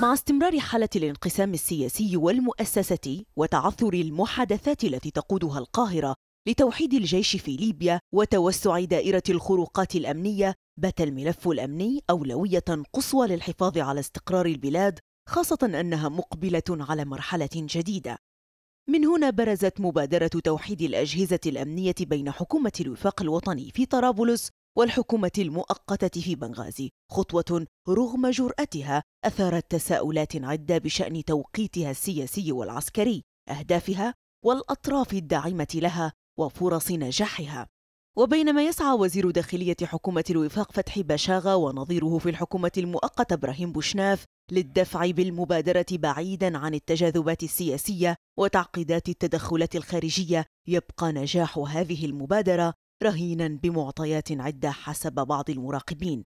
مع استمرار حالة الانقسام السياسي والمؤسساتي وتعثر المحادثات التي تقودها القاهرة لتوحيد الجيش في ليبيا وتوسع دائرة الخروقات الأمنية بات الملف الأمني أولوية قصوى للحفاظ على استقرار البلاد خاصة أنها مقبلة على مرحلة جديدة من هنا برزت مبادرة توحيد الأجهزة الأمنية بين حكومة الوفاق الوطني في طرابلس والحكومة المؤقتة في بنغازي خطوة رغم جرأتها أثارت تساؤلات عدة بشأن توقيتها السياسي والعسكري أهدافها والأطراف الداعمة لها وفرص نجاحها وبينما يسعى وزير داخلية حكومة الوفاق فتحي بشاغة ونظيره في الحكومة المؤقتة إبراهيم بوشناف للدفع بالمبادرة بعيدا عن التجاذبات السياسية وتعقيدات التدخلات الخارجية يبقى نجاح هذه المبادرة رهينا بمعطيات عدة حسب بعض المراقبين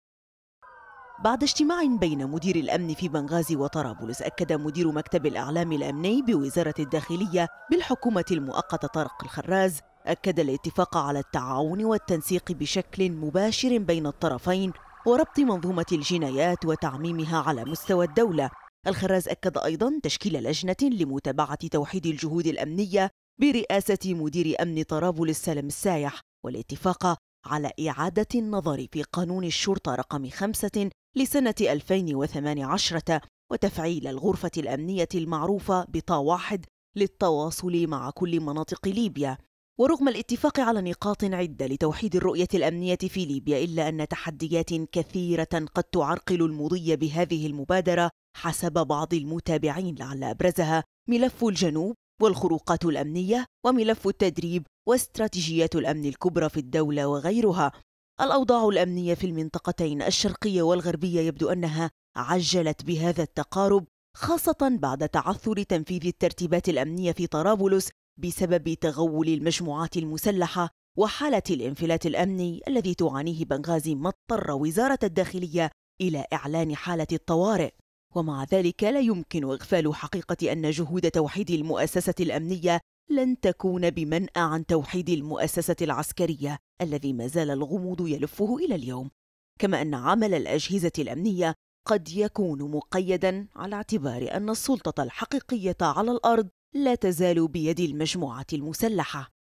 بعد اجتماع بين مدير الأمن في بنغازي وطرابلس أكد مدير مكتب الإعلام الأمني بوزارة الداخلية بالحكومة المؤقتة طارق الخراز أكد الاتفاق على التعاون والتنسيق بشكل مباشر بين الطرفين وربط منظومة الجنايات وتعميمها على مستوى الدولة الخراز أكد أيضا تشكيل لجنة لمتابعة توحيد الجهود الأمنية برئاسة مدير أمن طرابلس سالم السايح والاتفاق على إعادة النظر في قانون الشرطة رقم خمسة لسنة 2018 وتفعيل الغرفة الأمنية المعروفة واحد للتواصل مع كل مناطق ليبيا ورغم الاتفاق على نقاط عدة لتوحيد الرؤية الأمنية في ليبيا إلا أن تحديات كثيرة قد تعرقل المضي بهذه المبادرة حسب بعض المتابعين لعل أبرزها ملف الجنوب والخروقات الأمنية وملف التدريب واستراتيجيات الأمن الكبرى في الدولة وغيرها الأوضاع الأمنية في المنطقتين الشرقية والغربية يبدو أنها عجلت بهذا التقارب خاصة بعد تعثر تنفيذ الترتيبات الأمنية في طرابلس بسبب تغول المجموعات المسلحة وحالة الانفلات الأمني الذي تعانيه بنغازي ما اضطر وزارة الداخلية إلى إعلان حالة الطوارئ ومع ذلك لا يمكن إغفال حقيقة أن جهود توحيد المؤسسة الأمنية لن تكون بمنأى عن توحيد المؤسسة العسكرية الذي ما زال الغموض يلفه إلى اليوم كما أن عمل الأجهزة الأمنية قد يكون مقيدا على اعتبار أن السلطة الحقيقية على الأرض لا تزال بيد المجموعة المسلحة